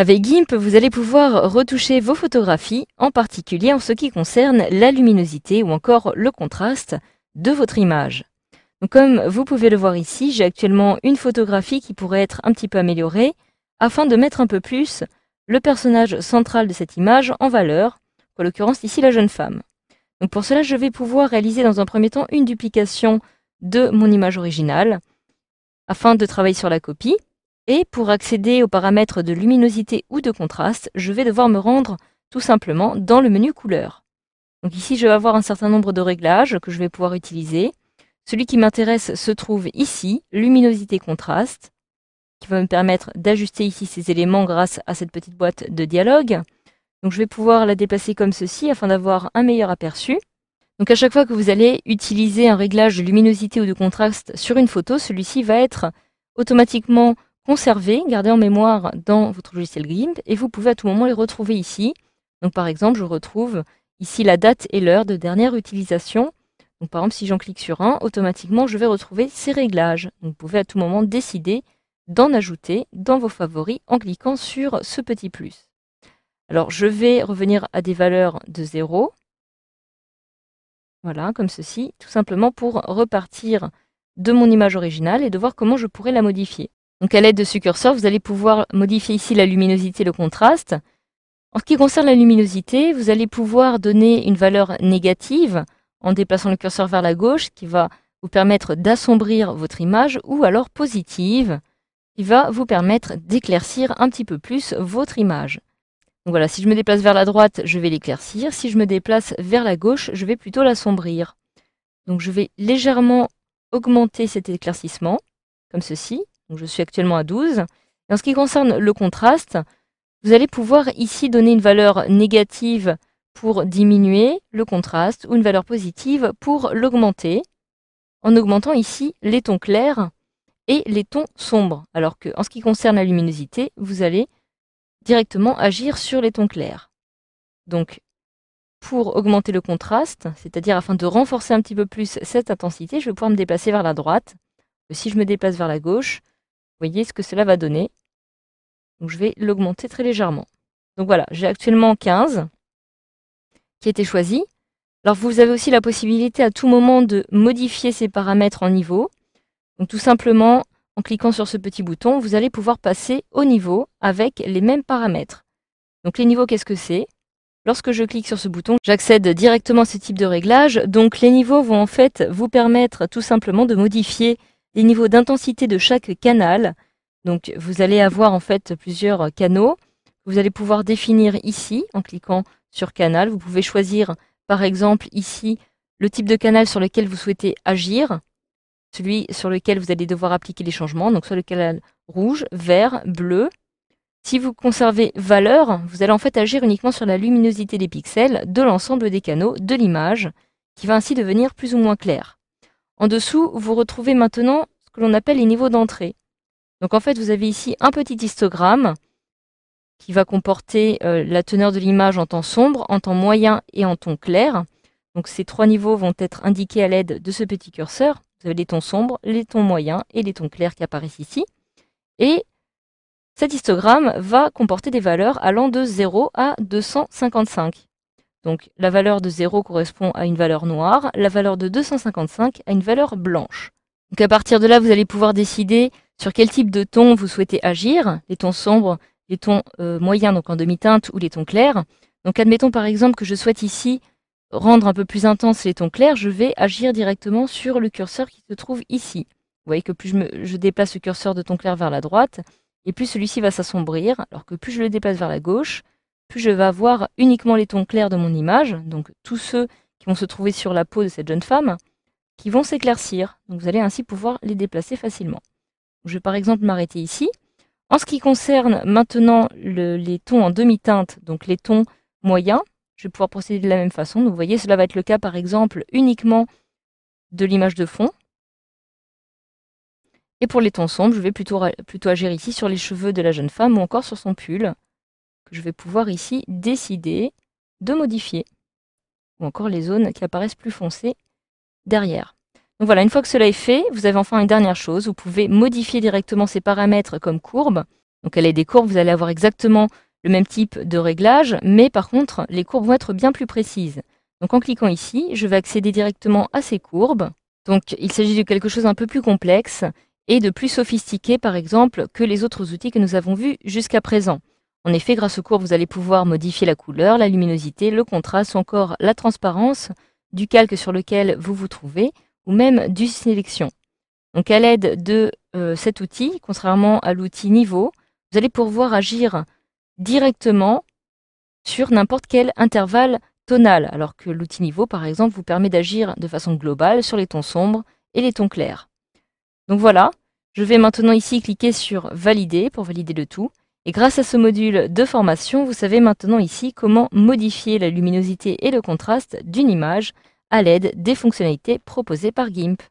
Avec GIMP, vous allez pouvoir retoucher vos photographies, en particulier en ce qui concerne la luminosité ou encore le contraste de votre image. comme vous pouvez le voir ici, j'ai actuellement une photographie qui pourrait être un petit peu améliorée afin de mettre un peu plus le personnage central de cette image en valeur, en l'occurrence ici la jeune femme. pour cela, je vais pouvoir réaliser dans un premier temps une duplication de mon image originale afin de travailler sur la copie. Et pour accéder aux paramètres de luminosité ou de contraste, je vais devoir me rendre tout simplement dans le menu couleur. Donc ici, je vais avoir un certain nombre de réglages que je vais pouvoir utiliser. Celui qui m'intéresse se trouve ici, luminosité-contraste, qui va me permettre d'ajuster ici ces éléments grâce à cette petite boîte de dialogue. Donc je vais pouvoir la déplacer comme ceci afin d'avoir un meilleur aperçu. Donc à chaque fois que vous allez utiliser un réglage de luminosité ou de contraste sur une photo, celui-ci va être automatiquement Conserver, garder en mémoire dans votre logiciel Gimp et vous pouvez à tout moment les retrouver ici. Donc par exemple, je retrouve ici la date et l'heure de dernière utilisation. Donc par exemple, si j'en clique sur un, automatiquement, je vais retrouver ces réglages. vous pouvez à tout moment décider d'en ajouter dans vos favoris en cliquant sur ce petit plus. Alors je vais revenir à des valeurs de 0. Voilà, comme ceci, tout simplement pour repartir de mon image originale et de voir comment je pourrais la modifier. Donc à l'aide de ce curseur, vous allez pouvoir modifier ici la luminosité et le contraste. En ce qui concerne la luminosité, vous allez pouvoir donner une valeur négative en déplaçant le curseur vers la gauche qui va vous permettre d'assombrir votre image ou alors positive qui va vous permettre d'éclaircir un petit peu plus votre image. Donc voilà, si je me déplace vers la droite, je vais l'éclaircir. Si je me déplace vers la gauche, je vais plutôt l'assombrir. Donc je vais légèrement augmenter cet éclaircissement, comme ceci je suis actuellement à 12. en ce qui concerne le contraste, vous allez pouvoir ici donner une valeur négative pour diminuer le contraste ou une valeur positive pour l'augmenter en augmentant ici les tons clairs et les tons sombres. Alors que en ce qui concerne la luminosité, vous allez directement agir sur les tons clairs. Donc pour augmenter le contraste, c'est-à-dire afin de renforcer un petit peu plus cette intensité, je vais pouvoir me déplacer vers la droite. Si je me déplace vers la gauche, voyez ce que cela va donner. je vais l'augmenter très légèrement. Donc voilà, j'ai actuellement 15 qui était été choisi. Alors vous avez aussi la possibilité à tout moment de modifier ces paramètres en niveau. Donc tout simplement, en cliquant sur ce petit bouton, vous allez pouvoir passer au niveau avec les mêmes paramètres. Donc les niveaux, qu'est-ce que c'est Lorsque je clique sur ce bouton, j'accède directement à ce type de réglage. Donc les niveaux vont en fait vous permettre tout simplement de modifier les niveaux d'intensité de chaque canal. Donc vous allez avoir en fait plusieurs canaux. Vous allez pouvoir définir ici en cliquant sur canal. Vous pouvez choisir par exemple ici le type de canal sur lequel vous souhaitez agir, celui sur lequel vous allez devoir appliquer les changements, donc soit le canal rouge, vert, bleu. Si vous conservez valeur, vous allez en fait agir uniquement sur la luminosité des pixels de l'ensemble des canaux de l'image, qui va ainsi devenir plus ou moins clair. En dessous, vous retrouvez maintenant ce que l'on appelle les niveaux d'entrée. Donc en fait, vous avez ici un petit histogramme qui va comporter euh, la teneur de l'image en temps sombre, en temps moyen et en ton clair. Donc ces trois niveaux vont être indiqués à l'aide de ce petit curseur. Vous avez les tons sombres, les tons moyens et les tons clairs qui apparaissent ici. Et cet histogramme va comporter des valeurs allant de 0 à 255. Donc la valeur de 0 correspond à une valeur noire, la valeur de 255 à une valeur blanche. Donc à partir de là, vous allez pouvoir décider sur quel type de ton vous souhaitez agir, les tons sombres, les tons euh, moyens, donc en demi-teinte, ou les tons clairs. Donc admettons par exemple que je souhaite ici rendre un peu plus intense les tons clairs, je vais agir directement sur le curseur qui se trouve ici. Vous voyez que plus je, je déplace le curseur de ton clair vers la droite, et plus celui-ci va s'assombrir, alors que plus je le déplace vers la gauche, plus je vais avoir uniquement les tons clairs de mon image, donc tous ceux qui vont se trouver sur la peau de cette jeune femme, qui vont s'éclaircir. Donc vous allez ainsi pouvoir les déplacer facilement. Je vais par exemple m'arrêter ici. En ce qui concerne maintenant les tons en demi-teinte, donc les tons moyens, je vais pouvoir procéder de la même façon. vous voyez, cela va être le cas par exemple uniquement de l'image de fond. Et pour les tons sombres, je vais plutôt, plutôt agir ici sur les cheveux de la jeune femme ou encore sur son pull je vais pouvoir ici décider de modifier, ou encore les zones qui apparaissent plus foncées derrière. voilà, une fois que cela est fait, vous avez enfin une dernière chose, vous pouvez modifier directement ces paramètres comme courbes. Donc elle l'aide des courbes, vous allez avoir exactement le même type de réglage, mais par contre, les courbes vont être bien plus précises. Donc en cliquant ici, je vais accéder directement à ces courbes. Donc il s'agit de quelque chose un peu plus complexe et de plus sophistiqué par exemple que les autres outils que nous avons vus jusqu'à présent. En effet, grâce au cours, vous allez pouvoir modifier la couleur, la luminosité, le contraste, encore la transparence du calque sur lequel vous vous trouvez, ou même du sélection. Donc à l'aide de euh, cet outil, contrairement à l'outil niveau, vous allez pouvoir agir directement sur n'importe quel intervalle tonal, alors que l'outil niveau, par exemple, vous permet d'agir de façon globale sur les tons sombres et les tons clairs. Donc voilà, je vais maintenant ici cliquer sur Valider pour valider le tout, et grâce à ce module de formation, vous savez maintenant ici comment modifier la luminosité et le contraste d'une image à l'aide des fonctionnalités proposées par GIMP.